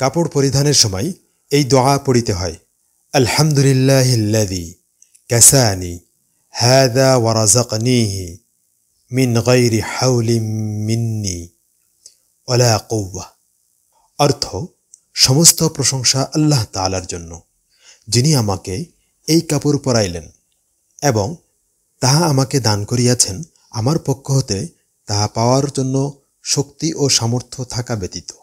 কাপড় পরিধানের সময় এই দোয়া পড়িতে হয় আলহামদুলিল্লাহিল্লাদি ক্যাসানি হ্যাদা ওয়ারাজাকনিহি মিন গৈরি হাউলি মিন্নি অলা কৌয়া অর্থ সমস্ত প্রশংসা আল্লাহ তালার জন্য যিনি আমাকে এই কাপড় পরাইলেন এবং তাহা আমাকে দান করিয়াছেন আমার পক্ষ হতে তাহা পাওয়ার জন্য শক্তি ও সামর্থ্য থাকা ব্যতীত